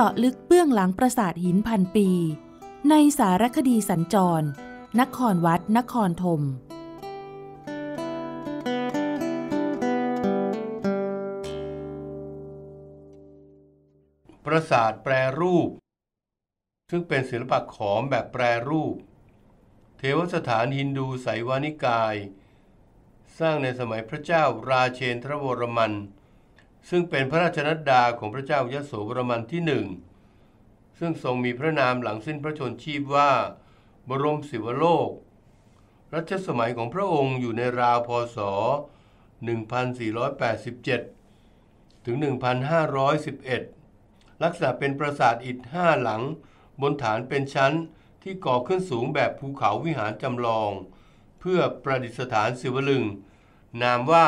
จาะลึกเบื้องหลังปราสาทหินพันปี ในสารคดีสัญจร นครวัดนครธมปราสาทแปรรูป ซึ่งเป็นศิลปะขอมแบบแปรรูป เทวสถานฮินดูไสวานิกาย สร้างในสมัยพระเจ้าราเชนทรวรมันซึ่งเป็นพระราชนัดดาของพระเจ้ายโสวรมันที่หนึ่ง ซึ่งทรงมีพระนามหลังสิ้นพระชนชีพว่า บรมศิวโลก รัชสมัยของพระองค์อยู่ในราวพศ 1487 ถึง 1511 ลักษณะเป็นปราสาทอิฐห้าหลังบนฐานเป็นชั้นที่ก่อขึ้นสูงแบบภูเขาวิหารจำลอง เพื่อประดิษฐานศิวลึง นามว่า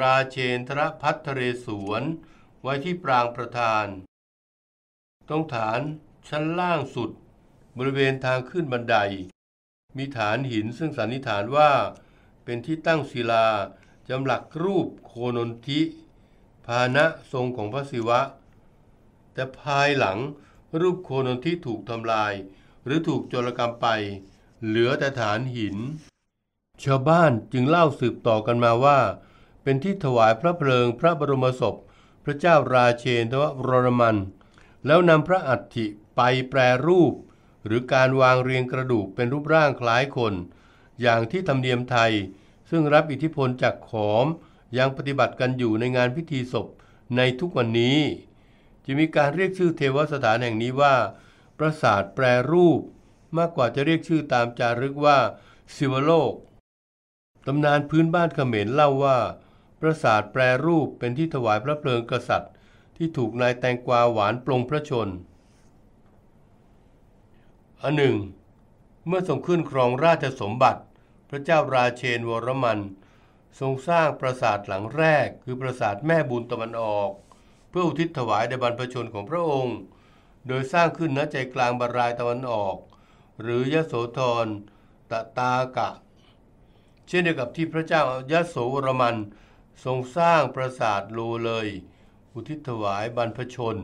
ราเชนทรพัทเรศวน ไว้ที่ปรางประธานตรงฐานชั้นล่างสุด บริเวณทางขึ้นบันได มีฐานหินซึ่งสันนิษฐานว่าเป็นที่ตั้งศิลา จำหลักรูปโคนนทิภาณะทรงของพระศิวะ แต่ภายหลังรูปโคนนทิถูกทำลาย หรือถูกโจรกรรมไป เหลือแต่ฐานหิน ชาวบ้านจึงเล่าสืบต่อกันมาว่าเป็นที่ถวายพระเพลิงพระบรมศพ พระเจ้าราเชนทวรรมัน แล้วนำพระอัฐิไปแปรรูป หรือการวางเรียงกระดูกเป็นรูปร่างคล้ายคน อย่างที่ธรรมเนียมไทย ซึ่งรับอิทธิพลจากขอม ยังปฏิบัติกันอยู่ในงานพิธีศพในทุกวันนี้ จะมีการเรียกชื่อเทวสถานแห่งนี้ว่า ปราสาทแปรรูป มากกว่าจะเรียกชื่อตามจารึกว่าสิวโลกตำนานพื้นบ้านเขมรเล่าว่าปราสาทแปรรูปเป็นที่ถวายพระเพลิงกษัตริย์ ที่ถูกนายแตงกวาหวานปลงพระชนอันหนึ่งเมื่อทรงขึ้นครองราชสมบัติ พระเจ้าราเชนวรมันทรงสร้างปราสาทหลังแรกคือปราสาทแม่บุญตะวันออก เพื่ออุทิศถวายแด่บรรพชนของพระองค์ โดยสร้างขึ้นณใจกลางบารายตะวันออก หรือยโสธรตะตากะ เช่นเดียวกับที่พระเจ้ายโสวรมันทรงสร้างปราสาทโลเลย อุทิศถวายบรรพชน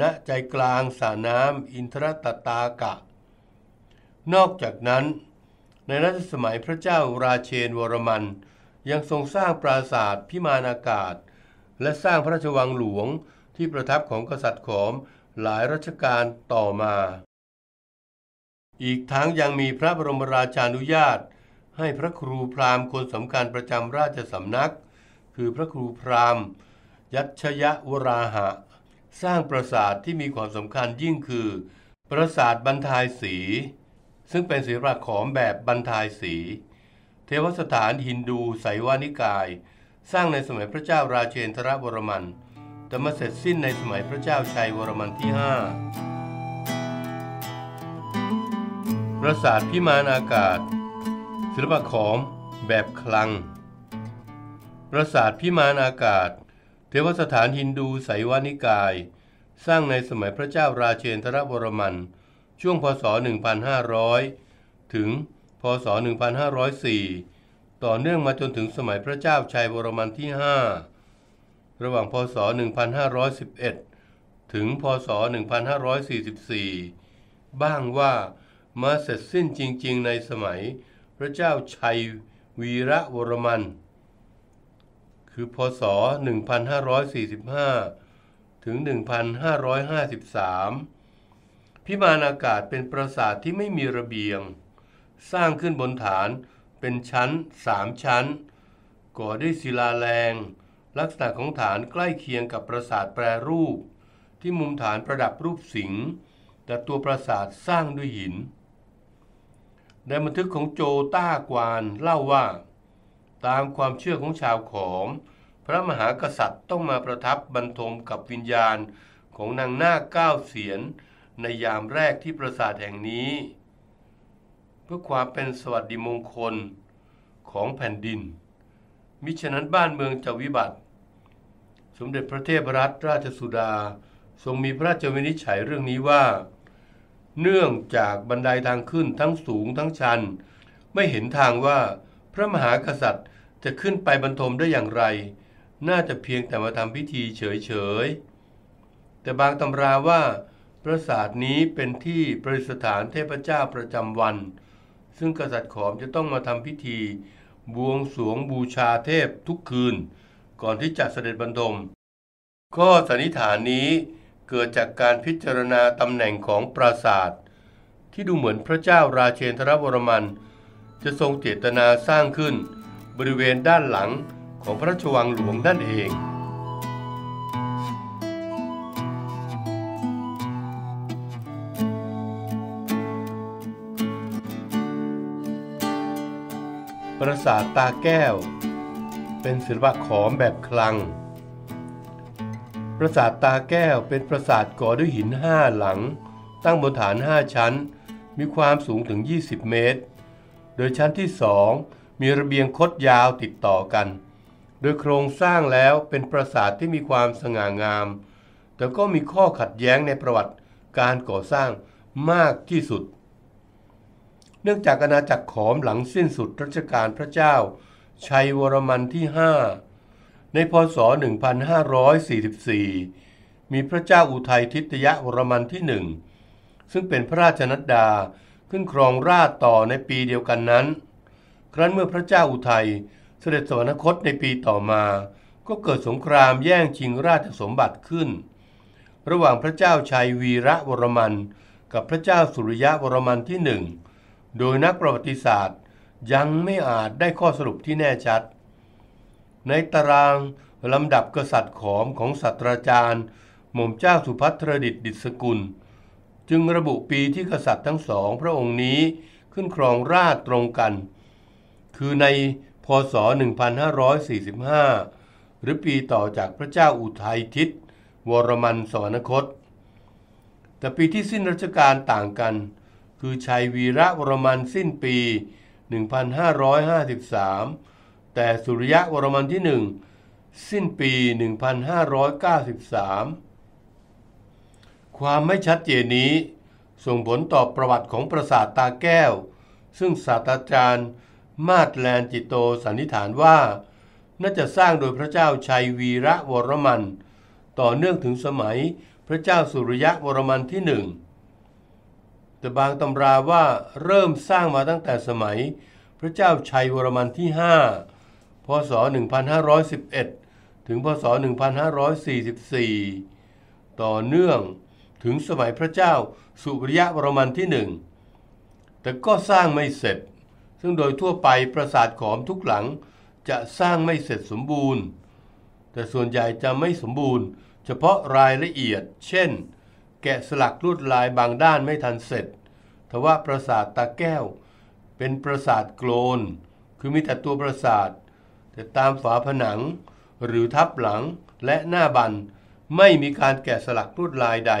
ณ ใจกลางสระน้ำอินทรตตากะ นอกจากนั้น ในรัชสมัยพระเจ้าราเชนวรมัน ยังทรงสร้างปราสาทพิมานอากาศ และสร้างพระราชวังหลวงที่ประทับของกษัตริย์ขอมหลายรัชกาลต่อมา อีกทั้งยังมีพระบรมราชานุญาต ให้พระครูพราหมณ์คนสำคัญประจำราชสำนักคือ พระครูพรามยัชยะวราหะ สร้างปราสาทที่มีความสำคัญยิ่งคือ ปราสาทบรรทายสีซึ่งเป็นศิลปะขอมแบบบรรทายสีเทวสถานฮินดูไสวานิกาย สร้างในสมัยพระเจ้าราเชนทรวรมันแต่มาเสร็จสิ้นในสมัยพระเจ้าชัยวรมันที่5 ปราสาทพิมานอากาศ ศิลปะขอมแบบคลังปราสาทพิมานอากาศ เทวสถานฮินดูไสวานิกาย สร้างในสมัยพระเจ้าราเชนทรบรมันช่วงพศ 1500 ถึงพศ 1504 ต่อเนื่องมาจนถึงสมัยพระเจ้าชัยบรมันที่ 5 ระหว่างพศ 1511 ถึงพศ 1544 บ้างว่ามาเสร็จสิ้นจริงๆในสมัยพระเจ้าชัยวีระวรมันคือพศ 1545 ถึง 1553 พิมานอากาศเป็นปราสาทที่ไม่มีระเบียง สร้างขึ้นบนฐานเป็นชั้นสามชั้น ก่อด้วยศิลาแรง ลักษณะของฐานใกล้เคียงกับปราสาทแปรรูป ที่มุมฐานประดับรูปสิงห์แต่ตัวปราสาทสร้างด้วยหิน ในบันทึกของโจต้ากวานเล่าว่าตามความเชื่อของชาวขอมพระมหากษัตริย์ต้องมาประทับบรรทมกับวิญญาณของนางนาคเก้าเสียน ในยามแรกที่ปราสาทแห่งนี้ เพื่อความเป็นสวัสดิมงคลของแผ่นดิน มิฉะนั้นบ้านเมืองจะวิบัติ สมเด็จพระเทพรัตนราชสุดาทรงมีพระราชวินิจฉัยเรื่องนี้ว่า เนื่องจากบันไดาทางขึ้นทั้งสูงทั้งชันไม่เห็นทางว่าพระมหากษัตริย์จะขึ้นไปบรรทมได้อย่างไร น่าจะเพียงแต่มาทำพิธีเฉยๆ แต่บางตำราว่าปราสาทนี้เป็นที่ประดิษฐานเทพเจ้าประจำวัน ซึ่งกษัตริย์ขอมจะต้องมาทำพิธี บวงสวงบูชาเทพทุกคืนก่อนที่จะเสด็จบรรทม ข้อสันนิษฐานนี้เกิดจากการพิจารณาตำแหน่งของปราสาท ที่ดูเหมือนพระเจ้าราเชนทรวรมันจะทรงเจตนาสร้างขึ้นบริเวณด้านหลังของพระราชวังหลวงนั่นเอง ปราสาทตาแก้ว เป็นศิลปะขอมแบบคลัง ปราสาทตาแก้วเป็นปราสาทก่อด้วยหินห้าหลัง ตั้งบนฐานห้าชั้น มีความสูงถึง 20 เมตรโดยชั้นที่สอง มีระเบียงคดยาวติดต่อกัน โดยโครงสร้างแล้วเป็นปราสาทที่มีความสง่างาม แต่ก็มีข้อขัดแย้งในประวัติการก่อสร้างมากที่สุด เนื่องจากอาณาจักรขอมหลังสิ้นสุด รัชกาลพระเจ้าชัยวรมันที่ 5 ในพศ 1544 มีพระเจ้าอุทัยทิตยวรมันที่หนึ่งซึ่งเป็นพระราชนัดดาขึ้นครองราชต่อในปีเดียวกันนั้น ครั้นเมื่อพระเจ้าอุทัยเสด็จสวรรคตในปีต่อมา ก็เกิดสงครามแย่งชิงราชสมบัติขึ้น ระหว่างพระเจ้าชัยวีระวรมัน กับพระเจ้าสุริยะวรมันที่หนึ่ง โดยนักประวัติศาสตร์ยังไม่อาจได้ข้อสรุปที่แน่ชัด ในตารางลำดับกษัตริย์ขอมของศาสตราจารย์หม่อมเจ้าสุภัทรดิตดิศกุลจึงระบุปีที่กษัตริย์ทั้งสองพระองค์นี้ขึ้นครองราชตรงกัน คือในพศ 1545 หรือปีต่อจากพระเจ้าอุทัยทิศวรมันสวรรคต แต่ปีที่สิ้นรัชกาลต่างกัน คือชัยวีระวรมันสิ้นปี 1553 แต่สุริยะวรมันที่หนึ่ง สิ้นปี 1593ความไม่ชัดเจนนี้ ส่งผลต่อประวัติของปราสาทตาแก้ว ซึ่งศาสตราจารย์มาดแลนจิโตสันนิษฐานว่า น่าจะสร้างโดยพระเจ้าชัยวีระวรมันต่อเนื่องถึงสมัยพระเจ้าสุริยะวรมันที่หนึ่ง แต่บางตำราว่าเริ่มสร้างมาตั้งแต่สมัยพระเจ้าชัยวรมันที่ 5 พศ 1511 ถึงพศ1544 ต่อเนื่องถึงสมัยพระเจ้า สุริยะบรมันที่หนึ่ง แต่ก็สร้างไม่เสร็จ ซึ่งโดยทั่วไปปราสาทขอมทุกหลังจะสร้างไม่เสร็จสมบูรณ์ แต่ส่วนใหญ่จะไม่สมบูรณ์ เฉพาะรายละเอียด เช่น แกะสลักลวดลายบางด้านไม่ทันเสร็จ ทว่าปราสาทตาแก้ว เป็นปราสาทโกลน คือมีแต่ตัวปราสาทแต่ตามฝาผนัง หรือทับหลังและหน้าบันไม่มีการแกะสลักลวดลายใด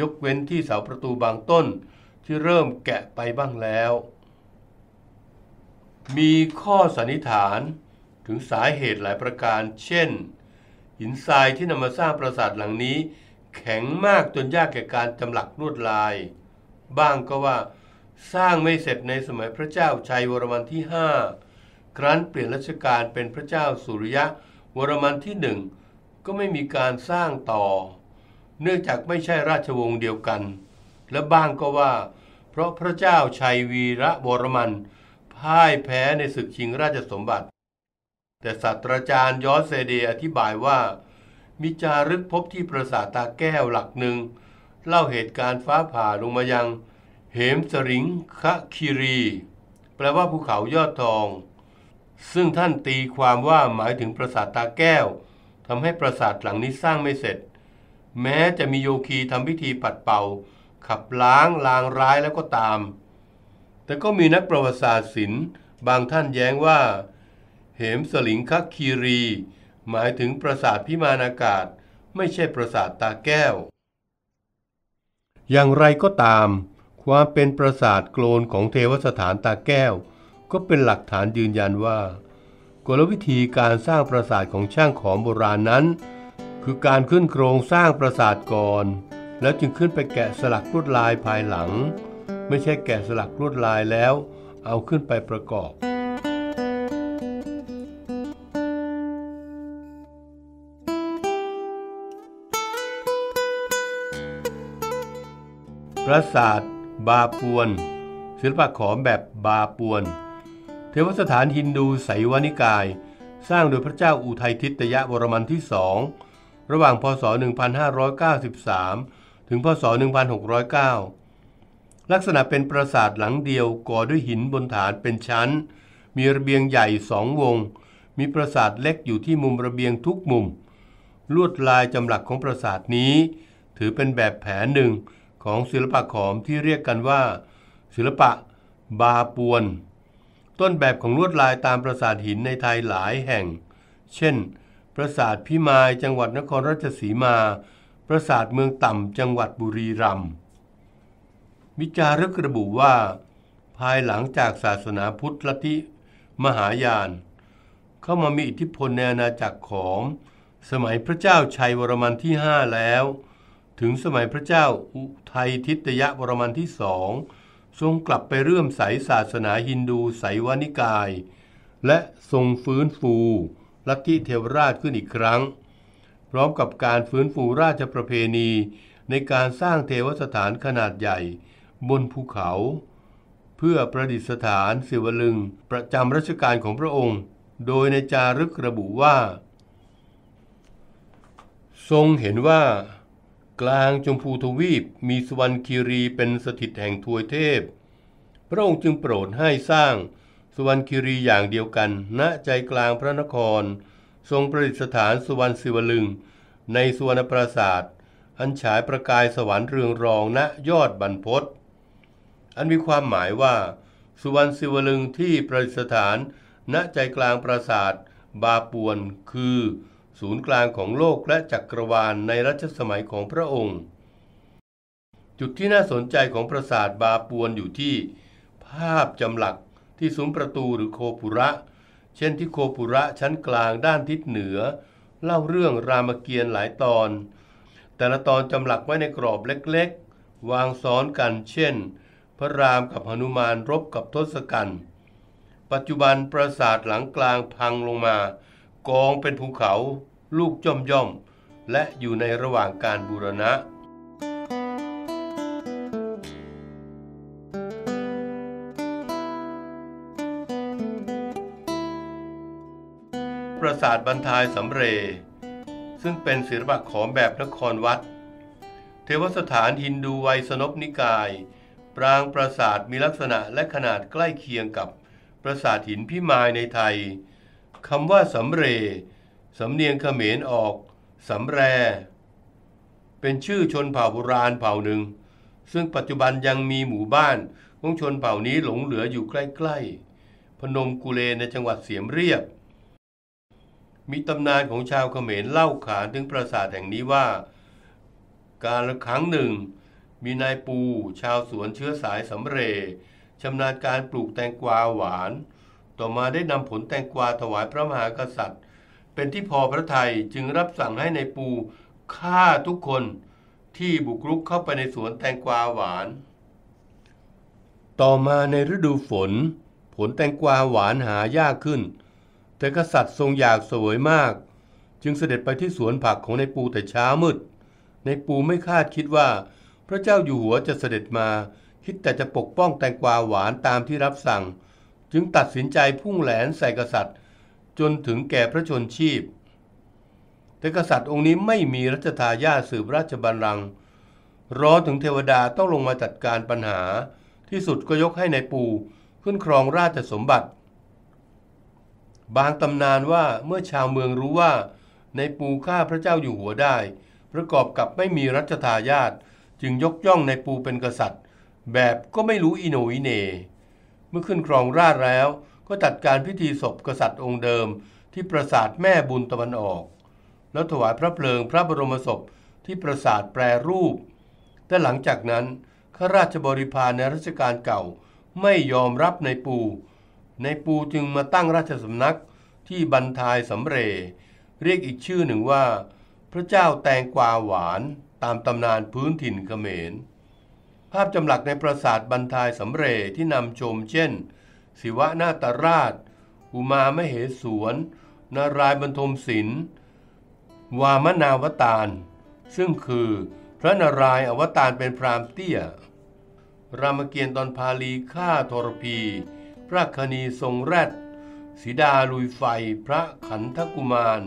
ยกเว้นที่เสาประตูบางต้นที่เริ่มแกะไปบ้างแล้ว มีข้อสันนิษฐานถึงสาเหตุหลายประการ เช่นหินทรายที่นำมาสร้างปราสาทหลังนี้แข็งมากจนยากแก่การจำหลักลวดลาย บ้างก็ว่าสร้างไม่เสร็จในสมัยพระเจ้าชัยวรมันที่ 5 ครั้นเปลี่ยนรัชกาลเป็นพระเจ้าสุริยะวรมันที่หนึ่งก็ไม่มีการสร้างต่อเนื่องจากไม่ใช่ราชวงศ์เดียวกัน และบ้างก็ว่า เพราะพระเจ้าชัยวีระบรมันพ่ายแพ้ในศึกชิงราชสมบัติ แต่ศาสตราจารย์ยอสเซเดอธิบายว่า มีจารึกพบที่ปราสาทตาแก้วหลักหนึ่ง เล่าเหตุการณ์ฟ้าผ่าลงมายัง เหมสริงคะคิรี แปลว่าภูเขายอดทอง ซึ่งท่านตีความว่าหมายถึงปราสาทตาแก้วทำให้ปราสาทหลังนี้สร้างไม่เสร็จแม้จะมีโยคีทำพิธี ปัดเป่า ขับล้าง ลางร้ายแล้วก็ตาม แต่ก็มีนักประวัติศาสตร์ศิลป์บางท่านแย้งว่า เหมสลิงคคีรี หมายถึงปราสาทพิมาน อากาศไม่ใช่ปราสาท ตาแก้ว อย่างไรก็ตามความเป็นปราสาทโกลนของเทวสถานตาแก้วก็เป็นหลักฐานยืนยันว่ากลวิธีการสร้างปราสาทของช่างของโบราณนั้นคือการขึ้นโครงสร้างปราสาทก่อน แล้วจึงขึ้นไปแกะสลักลวดลายภายหลัง ไม่ใช่แกะสลักลวดลายแล้วเอาขึ้นไปประกอบปราสาทบาปวน ศิลปะขอมแบบบาปวนเทวสถานฮินดูไสยวนิกายสร้างโดยพระเจ้าอุทัยทิตยะวรมันที่สองระหว่างพศ 1593 ถึงพศ 1609 ลักษณะเป็นปราสาทหลังเดียวก่อด้วยหินบนฐานเป็นชั้น มีระเบียงใหญ่สองวง มีปราสาทเล็กอยู่ที่มุมระเบียงทุกมุม ลวดลายจำหลักของปราสาทนี้ ถือเป็นแบบแผนหนึ่งของศิลปะขอมที่เรียกกันว่า ศิลปะบาปวน ต้นแบบของลวดลายตามปราสาทหินในไทยหลายแห่ง เช่นปราสาทพิมาย จังหวัดนครราชสีมาปราสาทเมืองต่ำจังหวัดบุรีรัมย์วิจารึกระบุว่า ภายหลังจากศาสนาพุทธลัทธิมหายาน เข้ามามีอิทธิพลในอาณาจักรของ สมัยพระเจ้าชัยวรมันที่ 5 แล้ว ถึงสมัยพระเจ้า อุทัยทิตยวรมันที่สองทรงกลับไปเรื่อมใสศาสนาฮินดูไสวานิกาย และทรงฟื้นฟูลัทธิเทวราชขึ้นอีกครั้ง พร้อมกับการฟื้นฟูราชประเพณี ในการสร้างเทวสถานขนาดใหญ่บนภูเขา เพื่อประดิษฐานสิวลึง ประจำรัชกาลของพระองค์ โดยในจารึกระบุว่า ทรงเห็นว่า กลางชมพูทวีปมีสวรรคีรีเป็นสถิตแห่งทวยเทพ พระองค์จึงโปรดให้สร้างสุวรรณคีรีอย่างเดียวกัน ณ ใจกลางพระนคร ทรงประดิษฐานสุวรรณศิวลึง ในสุวรรณปราสาท อันฉายประกายสวรรค์เรืองรอง ณ ยอดบรรพศอันมีความหมายว่า สุวรรณศิวลึงที่ประดิษฐาน ณ ใจกลางปราสาท บาปวน คือศูนย์กลางของโลกและจักรวาลในรัชสมัยของพระองค์ จุดที่น่าสนใจของปราสาทบาปวนอยู่ที่ภาพจำหลักที่ซุ้มประตูหรือโคปุระ เช่นที่โคปุระชั้นกลางด้านทิศเหนือ เล่าเรื่องรามเกียรติ์หลายตอน แต่ละตอนจำหลักไว้ในกรอบเล็กๆ วางซ้อนกัน เช่น พระรามกับหนุมานรบกับทศกัณฐ์ปัจจุบันปราสาทหลังกลางพังลงมา กองเป็นภูเขา ลูกจ่อมย่อมและอยู่ในระหว่างการบูรณะศาสตร์บรรทายสำเร ซึ่งเป็นศิลปะขอมแบบนครวัด เทวสถานฮินดูไวยสนบนิกาย ปรางปราสาทมีลักษณะและขนาดใกล้เคียงกับปราสาทหินพิมายในไทยคำว่าสำเรสำเนียงเขมรออกสำแร เป็นชื่อชนเผ่าโบราณเผ่าหนึ่ง ซึ่งปัจจุบันยังมีหมู่บ้านของชนเผ่านี้หลงเหลืออยู่ใกล้ ๆ พนมกุเลในจังหวัดเสียมเรียบมีตำนานของชาวเขมรเล่าขานถึงปราสาทแห่งนี้ว่า การละครั้งหนึ่ง มีนายปูชาวสวนเชื้อสายสำเรชำนาญการปลูกแตงกวาหวาน ต่อมาได้นำผลแตงกวาถวายพระมหากษัตริย์ เป็นที่พอพระทัยจึงรับสั่งให้ในายปูฆ่าทุกคนที่บุกรุกเข้าไปในสวนแตงกวาหวาน ต่อมาในฤดูฝน ผลแตงกวาหวานหายากขึ้นแต่กษัตริย์ทรงอยากสวยมาก จึงเสด็จไปที่สวนผักของในปูแต่เช้ามืดในปูไม่คาดคิดว่าพระเจ้าอยู่หัวจะเสด็จมา คิดแต่จะปกป้องแตงกวาหวานตามที่รับสั่ง จึงตัดสินใจพุ่งแหลนใส่กษัตริย์ จนถึงแก่พระชนชีพ แต่กษัตริย์องค์นี้ไม่มีรัชทายาทสืบราชบัลลังก์ร้อนถึงเทวดาต้องลงมาจัดการปัญหาที่สุดก็ยกให้ในปูขึ้นครองราชสมบัติบางตำนานว่าเมื่อชาวเมืองรู้ว่า ในปูฆ่าพระเจ้าอยู่หัวได้ ประกอบกับไม่มีรัชทายาทจึงยกย่องในปูเป็นกษัตริย์ แบบก็ไม่รู้อิโนอิเน เมื่อขึ้นครองราชแล้ว ก็จัดการพิธีศพกษัตริย์องค์เดิมที่ปราสาทแม่บุญตะวันออก แล้วถวายพระเพลิงพระบรมศพที่ปราสาทแปรรูป แต่หลังจากนั้นข้าราชบริพารในรัชกาลเก่าไม่ยอมรับในปูในปูจึงมาตั้งราชสำนักที่บันทายสำเร เรียกอีกชื่อหนึ่งว่า พระเจ้าแตงกวาหวานตามตำนานพื้นถิ่นเขมร ภาพจำหลักในปราสาทบันทายสำเรที่นำชมเช่น ศิวะนาตราช อุมามเหสวนนารายบรรทมศิล วามนาวตารซึ่งคือพระนารายอวตารเป็นพรามเตี้ยรามเกียรติ์ตอนพาลีฆ่าทรพีพระคณีทรงแรดสีดาลุยไฟพระขันธกุมาร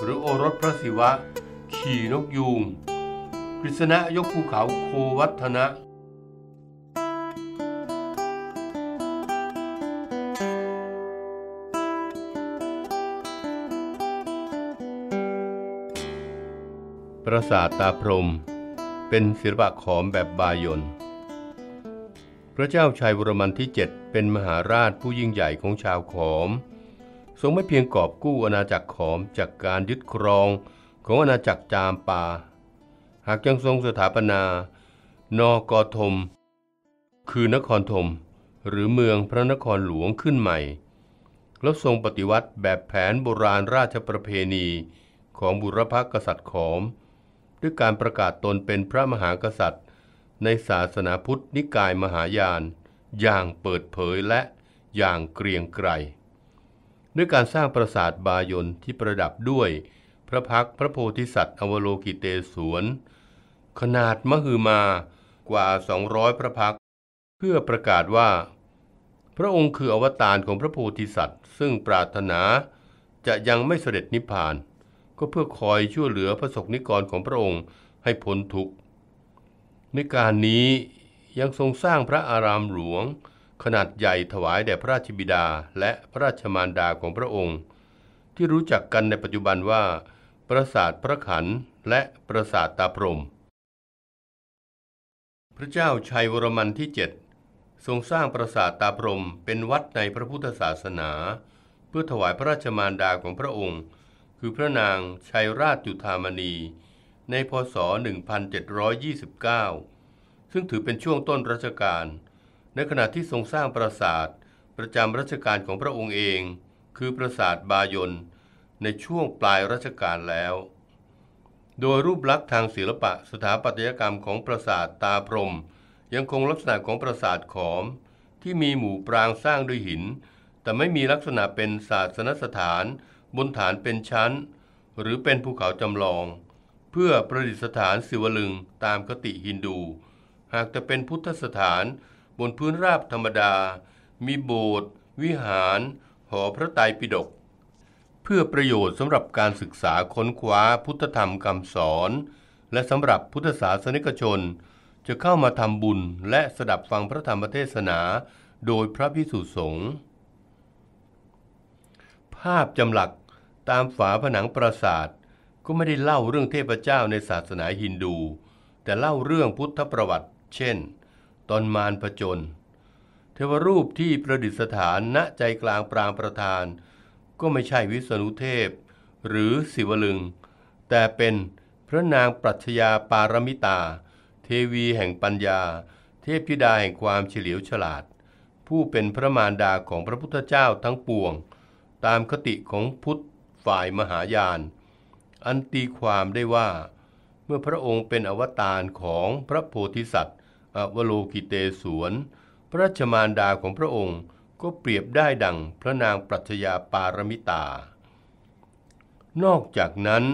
หรือโอรสพระศิวะ ขี่นกยูงกฤษณะยกภูเขาโควัฒนะ ปราสาทตาพรมเป็นศิลปะขอมแบบบายนพระเจ้าชัยวรมันที่ 7 เป็นมหาราชผู้ยิ่งใหญ่ของชาวขอม ทรงไม่เพียงกอบกู้อาณาจักรขอมจากการยึดครองของอาณาจักรจามปาหากยังทรงสถาปนานกทม คือนครธมหรือเมืองพระนครหลวงขึ้นใหม่ แล้วทรงปฏิวัติแบบแผนโบราณราชประเพณีของบุรพกษัตริย์ขอม ด้วยการประกาศตนเป็นพระมหากษัตริย์ในศาสนาพุทธนิกายมหายานอย่างเปิดเผยและอย่างเกรียงไกรด้วยการสร้างปราสาทบายนที่ประดับด้วย พระพักพระโพธิสัตว์ อวโลกิเตศวนขนาดมหือมากว่า 200 พระพัก เพื่อประกาศว่า พระองค์คืออวตารของพระโพธิสัตว์ ซึ่งปรารถนาจะยังไม่เสด็จนิพพาน ก็เพื่อคอยช่วยเหลือพระสกนิกรของพระองค์ให้พ้นทุกข์ในการนี้ยังทรงสร้างพระอารามหลวง ขนาดใหญ่ถวายแด่พระราชบิดาและพระราชมารดาของพระองค์ ที่รู้จักกันในปัจจุบันว่าปราสาทพระขันและปราสาทตาพรมพระเจ้าชัยวรมันที่ 7 ทรงสร้างปราสาทตาพรมเป็นวัดในพระพุทธศาสนา เพื่อถวายพระราชมารดาของพระองค์ คือพระนางชัยราชจุธามณีในพศ 1729 ซึ่งถือเป็นช่วงต้นรัชกาล ในขณะที่ทรงสร้างปราสาทประจำรัชกาลของพระองค์เอง คือปราสาทบายนในช่วงปลายรัชกาลแล้ว โดยรูปลักษณ์ทางศิลปะสถาปัตยกรรมของปราสาทตาพรมยังคงลักษณะของปราสาทขอม ที่มีหมู่ปรางสร้างด้วยหิน แต่ไม่มีลักษณะเป็นศาสนสถาน บนฐานเป็นชั้น หรือเป็นภูเขาจำลองเพื่อประดิษฐานศิวลึงตามคติฮินดู หากจะเป็นพุทธสถานบนพื้นราบธรรมดา มีโบสถ์วิหาร หอพระไตรปิฎกเพื่อประโยชน์สำหรับการศึกษาค้นคว้าพุทธธรรมคำสอน และสำหรับพุทธศาสนิกชน จะเข้ามาทำบุญและสดับฟังพระธรรมเทศนา โดยพระพิสุสงฆ์ภาพจำหลักตามฝาผนังปราสาทก็ไม่ได้เล่าเรื่องเทพเจ้าในศาสนาฮินดู แต่เล่าเรื่องพุทธประวัติเช่นตอนมารผจญเทวรูปที่ประดิษฐานณใจกลางปรางประธาน ก็ไม่ใช่วิษณุเทพ หรือสิวลึงแต่เป็นพระนางปรัชญาปารมิตาเทวีแห่งปัญญา เทพธิดาแห่งความเฉลียวฉลาด ผู้เป็นพระมารดาของพระพุทธเจ้าทั้งปวง ตามคติของพุทธฝ่ายมหายานอันตีความได้ว่าเมื่อพระองค์เป็นอวตารของพระโพธิสัตว์ อวโลกิเตสวนพระชมารดาของพระองค์ก็เปรียบได้ดังพระนางปรัชญาปารมิตา นอกจากนั้น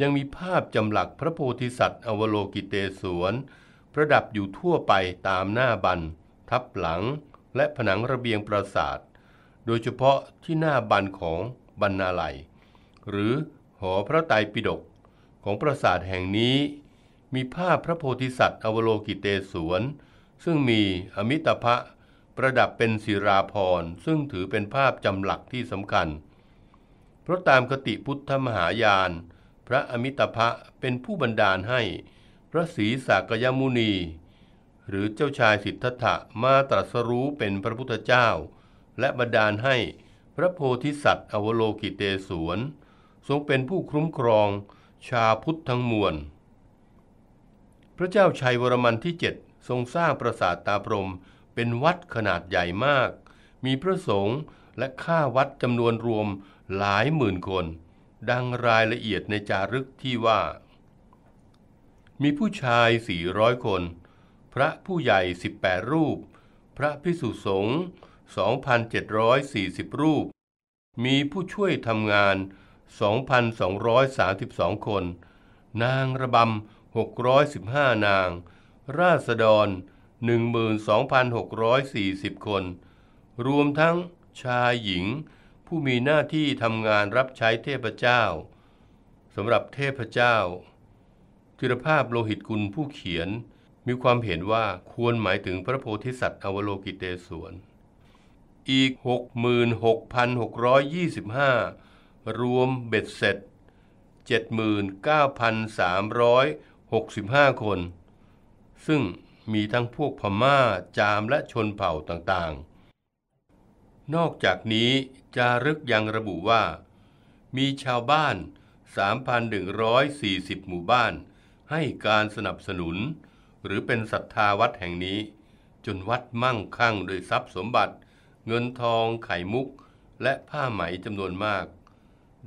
ยังมีภาพจำหลักพระโพธิสัตว์ อวโลกิเตสวนประดับอยู่ทั่วไปตามหน้าบันทับหลังและผนังระเบียงปราสาทโดยเฉพาะที่หน้าบันของบรรณาลัย หรือหอพระไตรปิฎกของปราสาทแห่งนี้ มีภาพพระโพธิสัตว์อวโลกิเตศวนซึ่งมีอมิตภะประดับเป็นศิราพรซึ่งถือเป็นภาพจำหลักที่สำคัญ เพราะตามคติพุทธมหายาน พระอมิตภะเป็นผู้บันดาลให้พระศรีสากยมุนี หรือเจ้าชายสิทธัตถะมาตรัสรู้เป็นพระพุทธเจ้า และบันดาลให้พระโพธิสัตว์อวโลกิเตศวนทรงเป็นผู้คุ้มครอง ชาพุทธทั้งมวล พระเจ้าชัยวรมันที่ 7 ทรงสร้างปราสาทตาพรมเป็นวัดขนาดใหญ่มาก มีพระสงฆ์และข้าวัดจำนวนรวมหลายหมื่นคน ดังรายละเอียดในจารึกที่ว่า มีผู้ชาย 400 คน พระผู้ใหญ่ 18 รูป พระพิสุสงฆ์2,740 รูป มีผู้ช่วยทำงาน2,232 คน นางระบำ 615 นาง ราษฎร 12,640 คน รวมทั้งชายหญิง ผู้มีหน้าที่ทำงานรับใช้เทพเจ้า สำหรับเทพเจ้า ธิรภาพโลหิตกุลผู้เขียนมีความเห็นว่าควรหมายถึงพระโพธิสัตว์อวโลกิเตศวน อีก 66,625รวมเบ็ดเสร็จ79,365 คน ซึ่งมีทั้งพวกพม่าจามและชนเผ่าต่างๆ นอกจากนี้จารึกยังระบุว่า มีชาวบ้าน 3,140 หมู่บ้าน ให้การสนับสนุนหรือเป็นศรัทธาวัดแห่งนี้ จนวัดมั่งคั่งโดยทรัพย์สมบัติ เงินทองไข่มุกและผ้าไหมจำนวนมาก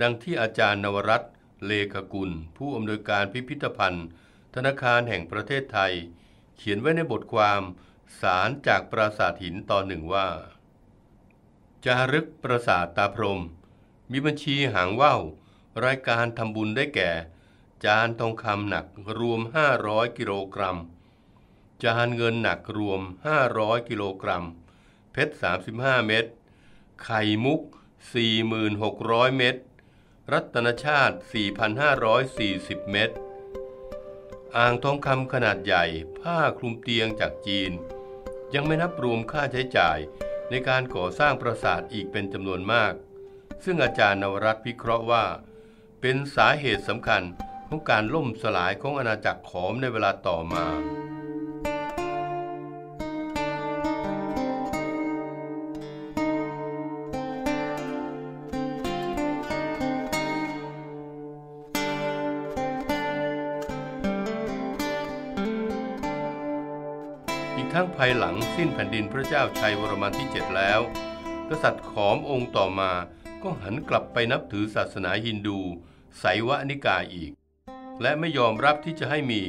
ดังที่อาจารย์นวรัตน์เลขกุล ผู้อำนวยการพิพิธภัณฑ์ ธนาคารแห่งประเทศไทย เขียนไว้ในบทความสารจากปราสาทหินตอนหนึ่งว่า จารึกปราสาทตาพรมมีบัญชีหางว่าวรายการทำบุญได้แก่ จานทองคำหนักรวม 500 กิโลกรัม จานเงินหนักรวม 500 กิโลกรัม เพชร 35 เม็ด ไข่มุก 4,600 เม็ดรัตนชาติ 4,540 เมตร อ่างทองคำขนาดใหญ่ ผ้าคลุมเตียงจากจีน ยังไม่นับรวมค่าใช้จ่ายในการก่อสร้างปราสาทอีกเป็นจำนวนมาก ซึ่งอาจารย์นวรัตพิเคราะห์ว่า เป็นสาเหตุสำคัญของการล่มสลายของอาณาจักรขอมในเวลาต่อมาายหลังสิ้นแผ่นดินพระเจ้าชัยวรมันที่7แล้ว กษัตริย์ขอมองค์ต่อมาก็หันกลับไปนับถือศาสนาฮินดูไสวนิกายอีก และไม่ยอมรับที่จะให้มี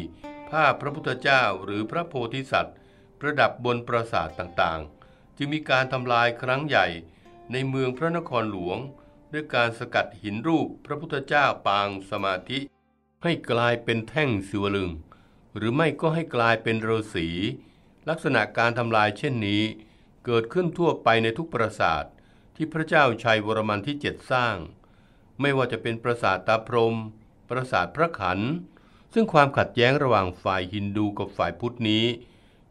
ภาพพระพุทธเจ้าหรือพระโพธิสัตว์ ประดับบนปราสาทต่างๆ จึงมีการทำลายครั้งใหญ่ในเมืองพระนครหลวง ด้วยการสกัดหินรูปพระพุทธเจ้าปางสมาธิ ให้กลายเป็นแท่งสิวลึงหรือไม่ก็ให้กลายเป็นโรสีลักษณะการทำลายเช่นนี้เกิดขึ้นทั่วไปในทุกปราสาทที่พระเจ้าชัยวรมันที่เจ็ดสร้าง ไม่ว่าจะเป็นปราสาทตาพรมปราสาทพระขัน ซึ่งความขัดแย้งระหว่างฝ่ายฮินดูกับฝ่ายพุทธนี้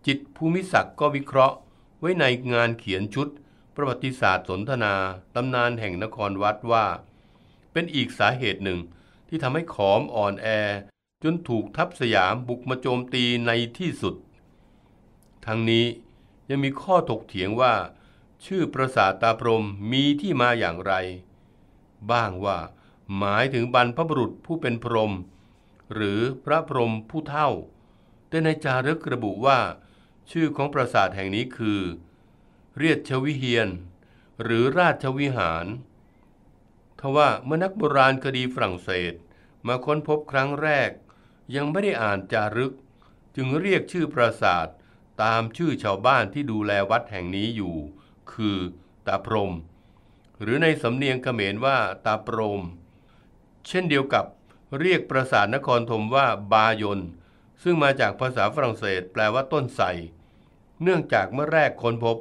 จิตภูมิศักดิ์ก็วิเคราะห์ไว้ในงานเขียนชุดประวัติศาสตร์สนทนาตำนานแห่งนครวัดว่า เป็นอีกสาเหตุหนึ่งที่ทำให้ขอมอ่อนแอ จนถูกทัพสยามบุกมาโจมตีในที่สุดทั้งนี้ยังมีข้อถกเถียงว่า ชื่อปราสาทตาพรมมีที่มาอย่างไร บ้างว่าหมายถึงบรรพบุรุษผู้เป็นพรหมหรือพระพรหมผู้เท่า แต่ในจารึกระบุว่า ชื่อของปราสาทแห่งนี้คือ เรียดชวิเฮียน หรือราชวิหารทว่าเมื่อนักโบราณคดีฝรั่งเศสมาค้นพบครั้งแรก ยังไม่ได้อ่านจารึก จึงเรียกชื่อปราสาทตามชื่อชาวบ้านที่ดูแลวัดแห่งนี้อยู่ คือตาพรม หรือในสำเนียงเขมรว่า ตาพรม เช่นเดียวกับเรียกปราสาทนครธมว่า บายนซึ่งมาจากภาษาฝรั่งเศสแปลว่าต้นไทรเนื่องจากเมื่อแรกค้นพบ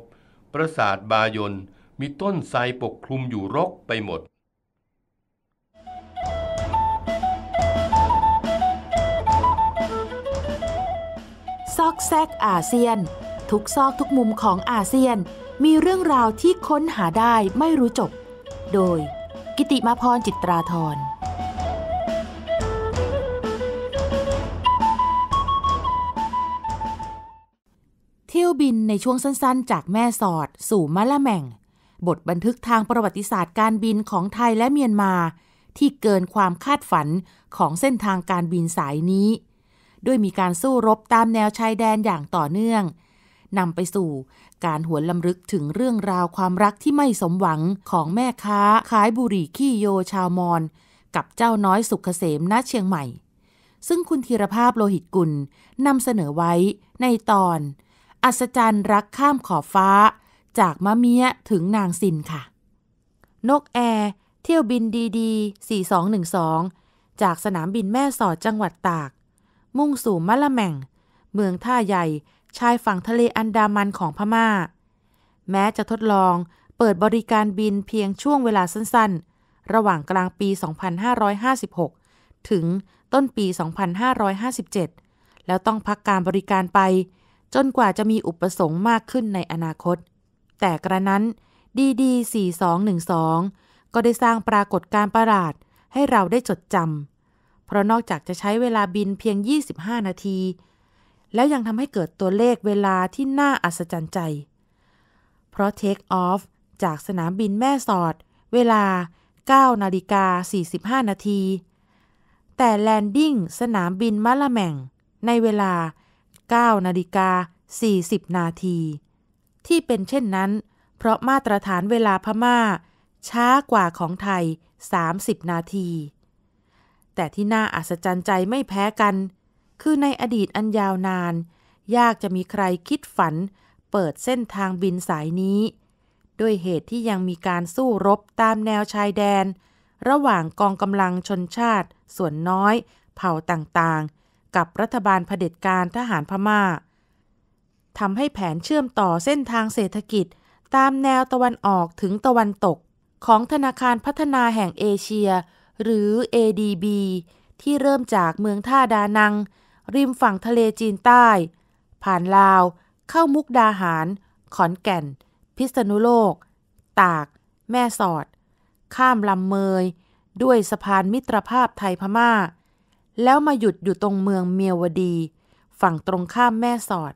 ปราสาทบายนมีต้นไทรปกคลุมอยู่รกไปหมดอกแซกอาเซียน ทุกซอกทุกมุมของอาเซียนมีเรื่องราวที่ค้นหาได้ไม่รู้จบ โดย กิติมาพรจิตราธรเที่ยวบินในช่วงสั้นๆ จากแม่สอดสู่มะละแม่ง บทบันทึกทางประวัติศาสตร์การบินของไทยและเมียนมา ที่เกินความคาดฝันของเส้นทางการบินสายนี้ด้วยมีการสู้รบตามแนวชายแดนอย่างต่อเนื่อง นำไปสู่การหวนลำลึกถึงเรื่องราวความรักที่ไม่สมหวังของแม่ค้าขายบุหรี่ขี้โยชาวมอนกับเจ้าน้อยสุขเกษมณเชียงใหม่ ซึ่งคุณธีรภาพโลหิตกุลนำเสนอไว้ในตอน อัศจรรย์รักข้ามขอบฟ้าจากมะเมียถึงนางสินค่ะ นกแอร์เที่ยวบินดีดี 4212 จากสนามบินแม่สอดจังหวัดตากมุ่งสู่มะละแม่ง เมืองท่าใหญ่ชายฝั่งทะเลอันดามันของพมา่า แม้จะทดลองเปิดบริการบินเพียงช่วงเวลาสั้นๆ ระหว่างกลางปี 2556 ถึงต้นปี 2557 แล้วต้องพักการบริการไป จนกว่าจะมีอุปสงค์มากขึ้นในอนาคต แต่กระนั้นดีดี 4212 ก็ได้สร้างปรากฏการประหลาดให้เราได้จดจำเพราะนอกจากจะใช้เวลาบินเพียง 25 นาที แล้วยังทำให้เกิดตัวเลขเวลาที่น่าอัศจรรย์ใจ เพราะเทคออฟจากสนามบินแม่สอด เวลา 9 นาฬิกา 45 นาที แต่แลนดิ้งสนามบินมะละแม่ง ในเวลา 9 นาฬิกา 40 นาที ที่เป็นเช่นนั้น เพราะมาตรฐานเวลาพมา่า ช้ากว่าของไทย 30 นาทีแต่ที่น่าอัศจรรย์ใจไม่แพ้กัน คือในอดีตอันยาวนาน ยากจะมีใครคิดฝัน เปิดเส้นทางบินสายนี้ ด้วยเหตุที่ยังมีการสู้รบตามแนวชายแดน ระหว่างกองกำลังชนชาติ ส่วนน้อยเผ่าต่างๆ กับรัฐบาลเผด็จการทหารพมา่าทำให้แผนเชื่อมต่อเส้นทางเศรษฐกิจ ตามแนวตะวันออกถึงตะวันตก ของธนาคารพัฒนาแห่งเอเชียหรือ ADB ที่เริ่มจากเมืองท่าดานัง ริมฝั่งทะเลจีนใต้ ผ่านลาว เข้ามุกดาหาร ขอนแก่น พิษณุโลก ตาก แม่สอด ข้ามลำเมย ด้วยสะพานมิตรภาพไทยพมา่า แล้วมาหยุดอยู่ตรงเมืองเมียวดี ฝั่งตรงข้ามแม่สอด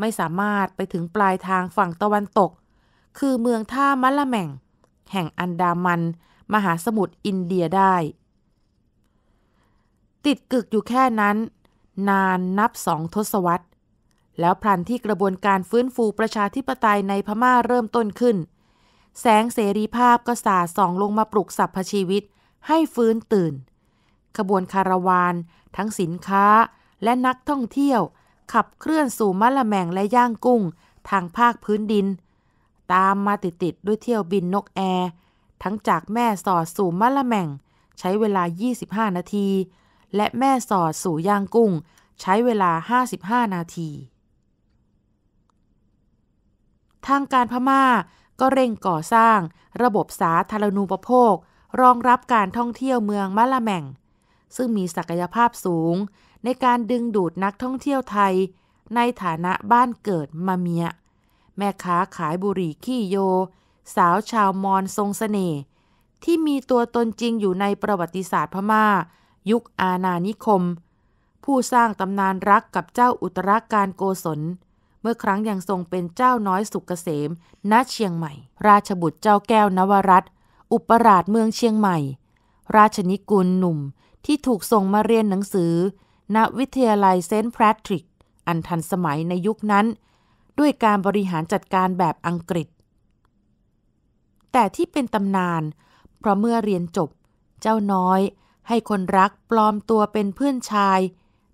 ไม่สามารถไปถึงปลายทางฝั่งตะวันตก คือเมืองท่ามะละแม่ง แห่งอันดามันมหาสมุทรอินเดียได้ ติดกึกอยู่แค่นั้น นานนับสองทศวรรษ แล้วพลันที่กระบวนการฟื้นฟูประชาธิปไตยในพม่าเริ่มต้นขึ้น แสงเสรีภาพก็สาดส่องลงมาปลุกสับพชีวิต ให้ฟื้นตื่น ขบวนคาราวาน ทั้งสินค้าและนักท่องเที่ยว ขับเคลื่อนสู่มะละแมงและย่างกุ้ง ทางภาคพื้นดิน ตามมาติดๆด้วยเที่ยวบินนกแอร์ทั้งจากแม่สอดสู่มะละแม่งใช้เวลา 25 นาที และแม่สอดสู่ยางกุ้งใช้เวลา 55 นาที ทางการพม่าก็เร่งก่อสร้างระบบสาธารณูปโภค รองรับการท่องเที่ยวเมืองมะละแม่ง ซึ่งมีศักยภาพสูงในการดึงดูดนักท่องเที่ยวไทยในฐานะบ้านเกิดมาเมีย แม่ค้าขายบุหรี่ขี้โยสาวชาวมอญทรงสเสน่ห์ที่มีตัวตนจริงอยู่ในประวัติศาสตร์พมา่า ยุคอาณานิคม ผู้สร้างตำนานรักกับเจ้าอุตราการโกศล เมื่อครั้งยังทรงเป็นเจ้าน้อยสุกเกษม ณเชียงใหม่ ราชบุตรเจ้าแก้วนวรัตอุปราชเมืองเชียงใหม่ ราชนิกุลหนุ่มที่ถูกส่งมาเรียนหนังสือ ณวิทยาลัยเซนต์แพทริก อันทันสมัยในยุคนั้น ด้วยการบริหารจัดการแบบอังกฤษแต่ที่เป็นตำนาน เพราะเมื่อเรียนจบ เจ้าน้อย ให้คนรักปลอมตัวเป็นเพื่อนชาย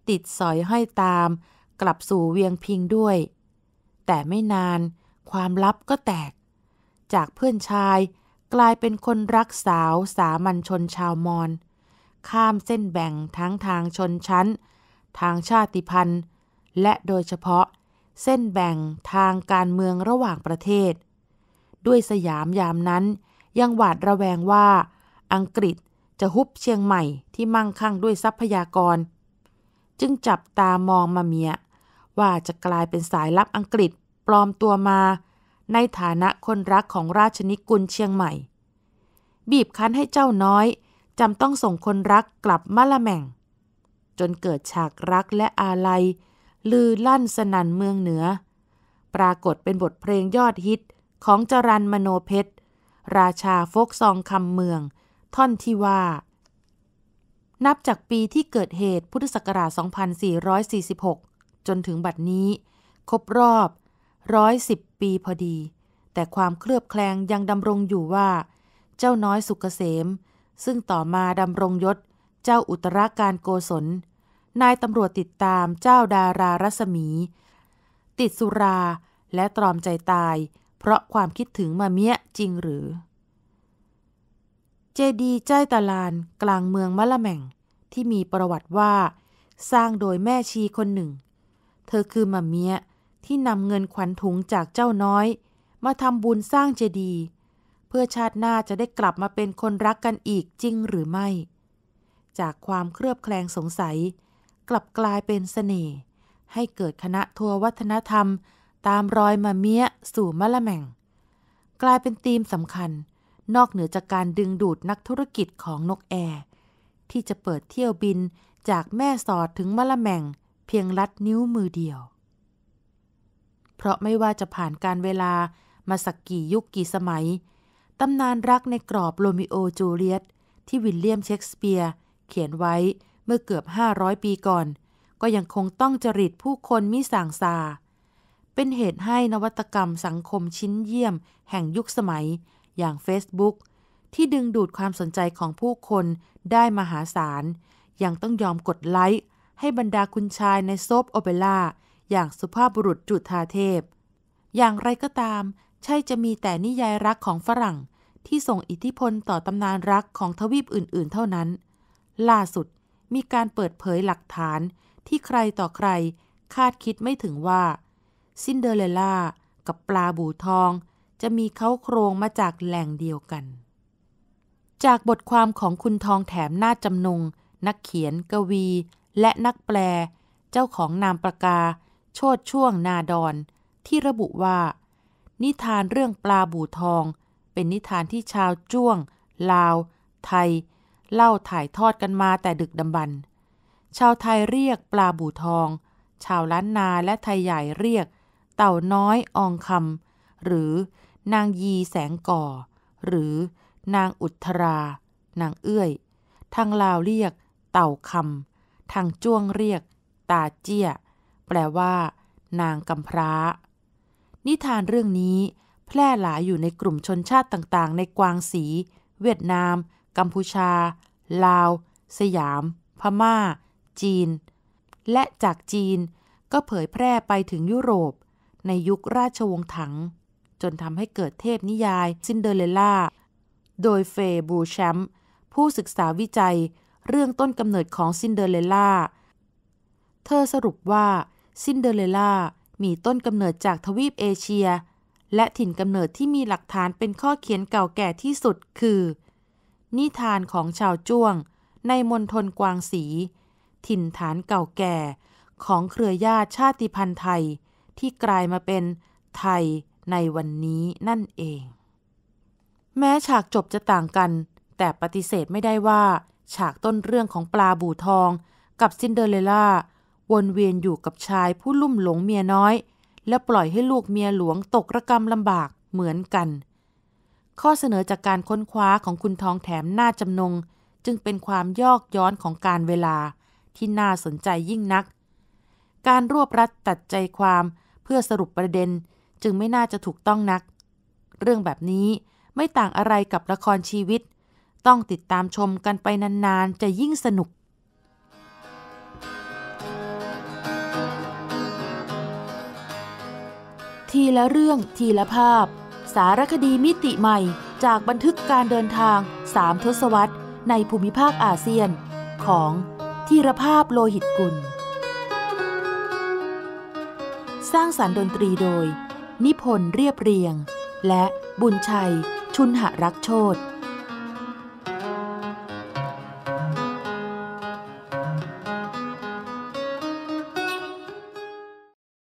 ติดสอยห้อยตาม กลับสู่เวียงพิงด้วย แต่ไม่นานความลับก็แตก จากเพื่อนชายกลายเป็นคนรักสาวสามัญชนชาวมอญข้ามเส้นแบ่งทั้งทางชนชั้นทางชาติพันธุ์ และโดยเฉพาะเส้นแบ่งทางการเมืองระหว่างประเทศด้วยสยามยามนั้นยังหวาดระแวงว่า อังกฤษจะฮุบเชียงใหม่ที่มั่งคั่งด้วยทรัพยากร จึงจับตามองมาเมียว่าจะกลายเป็นสายลับอังกฤษปลอมตัวมาในฐานะคนรักของราชนิกุลเชียงใหม่ บีบคั้นให้เจ้าน้อยจำต้องส่งคนรักกลับมะละแม่ง จนเกิดฉากรักและอาลัยลือลั่นสนันเมืองเหนือ ปรากฏเป็นบทเพลงยอดฮิตของจรันมโนเพชร ราชาโฟกซองคำเมือง ท่อนที่ว่า นับจากปีที่เกิดเหตุพุทธศักราช2446 จนถึงบัดนี้ ครบรอบ110ปีพอดี แต่ความเคลือบแคลงยังดำรงอยู่ว่า เจ้าน้อยสุกเกษมซึ่งต่อมาดำรงยศเจ้าอุตราการโกศล นายตำรวจติดตามเจ้าดารารัศมี ติดสุราและตรอมใจตายเพราะความคิดถึงมาเมียจริงหรือ เจดีย์ใจตาลานกลางเมืองมะละแม่งที่มีประวัติว่า สร้างโดยแม่ชีคนหนึ่ง เธอคือมาเมียที่นำเงินขวัญถุงจากเจ้าน้อย มาทำบุญสร้างเจดีย์เพื่อชาติหน้าจะได้กลับมาเป็นคนรักกันอีกจริงหรือไม่ จากความเครือบแคลงสงสัย กลับกลายเป็นสเสน่ห์ให้เกิดคณะทัววัฒนธรรมตามรอยมาเมียสู่มะละแมงกลายเป็นธีมสำคัญ นอกเหนือจากการดึงดูดนักธุรกิจของนกแอร์ที่จะเปิดเที่ยวบินจากแม่สอดถึงมะละแมงเพียงลัดนิ้วมือเดียว เพราะไม่ว่าจะผ่านการเวลามาสักกี่ยุคกี่สมัย ตำนานรักในกรอบโรมิโอจูเลียต ที่วิลเลียมเชกสเปียร์ เขียนไว้เมื่อเกือบ 500 ปีก่อน ก็ยังคงต้องจริตผู้คนมิส่งซาเป็นเหตุให้นวัตกรรมสังคมชิ้นเยี่ยม แห่งยุคสมัย อย่าง Facebook ที่ดึงดูดความสนใจของผู้คนได้มหาศาลยังต้องยอมกดไลค์ให้บรรดาคุณชายในโซปโอเปร่าอย่างสุภาพบุรุษจุธาเทพ อย่างไรก็ตาม ใช่จะมีแต่นิยายรักของฝรั่ง ที่ส่งอิทธิพลต่อตำนานรักของทวีปอื่นๆเท่านั้น ล่าสุดมีการเปิดเผยหลักฐาน ที่ใครต่อใครคาดคิดไม่ถึงว่าซินเดอเรลล่ากับปลาบูทอง จะมีเขาโครงมาจากแหล่งเดียวกัน จากบทความของคุณทองแถมนาจำนง นักเขียน กวีและนักแปล เจ้าของนามประกา โชดช่วงนาดอน ที่ระบุว่า นิทานเรื่องปลาบูทอง เป็นนิทานที่ชาวจ้วง ลาว ไทย เล่าถ่ายทอดกันมาแต่ดึกดำบรรชาวไทยเรียกปลาบูทอง ชาวล้านนาและไทยใหญ่เรียกเต่าน้อยอองคำหรือ นางยีแสงก่อ หรือ นางอุทรา นางเอื้อยทางลาวเรียก เต่าคำทางจ้วงเรียก ตาเจี้ย แปลว่า นางกำพร้า นิทานเรื่องนี้ แพร่หลายอยู่ในกลุ่มชนชาติต่างๆ ในกวางสี เวียดนาม กัมพูชา ลาว สยาม พมา่า จีน และจากจีนก็เผยแพร่ไปถึงยุโรปในยุคราชวงศ์ถัง จนทำให้เกิดเทพนิยายซินเดอเรลล่าโดยเฟย์บูแชมป์ผู้ศึกษาวิจัยเรื่องต้นกำเนิดของซินเดอเรลล่าเธอสรุปว่าซินเดอเรลล่ามีต้นกำเนิดจากทวีปเอเชีย และถิ่นกำเนิดที่มีหลักฐานเป็นข้อเขียนเก่าแก่ที่สุดคือ นิทานของชาวจ้วง ในมณฑลกวางสี ถิ่นฐานเก่าแก่ของเครือญาติชาติพันธุ์ไทยที่กลายมาเป็นไทยในวันนี้นั่นเอง แม้ฉากจบจะต่างกัน แต่ปฏิเสธไม่ได้ว่า ฉากต้นเรื่องของปลาบู่ทองกับซินเดอเรลล่าวนเวียนอยู่กับชายผู้ลุ่มหลงเมียน้อย และปล่อยให้ลูกเมียหลวงตกระกรรมลำบากเหมือนกัน ข้อเสนอจากการค้นคว้าของคุณทองแถมน่าจำนง จึงเป็นความยอกย้อนของการเวลา ที่น่าสนใจยิ่งนักการรวบรัดตัดใจความเพื่อสรุปประเด็น จึงไม่น่าจะถูกต้องนัก เรื่องแบบนี้ไม่ต่างอะไรกับละครชีวิต ต้องติดตามชมกันไปนานๆจะยิ่งสนุก ทีละเรื่องทีละภาพ สารคดีมิติใหม่จากบันทึกการเดินทางสามทศวรรษในภูมิภาคอาเซียน ของทีรภาพโลหิตกุลสร้างสารรค์ดนตรีโดย นิพนธ์เรียบเรียง และบุญชัย ชุนหรักโชต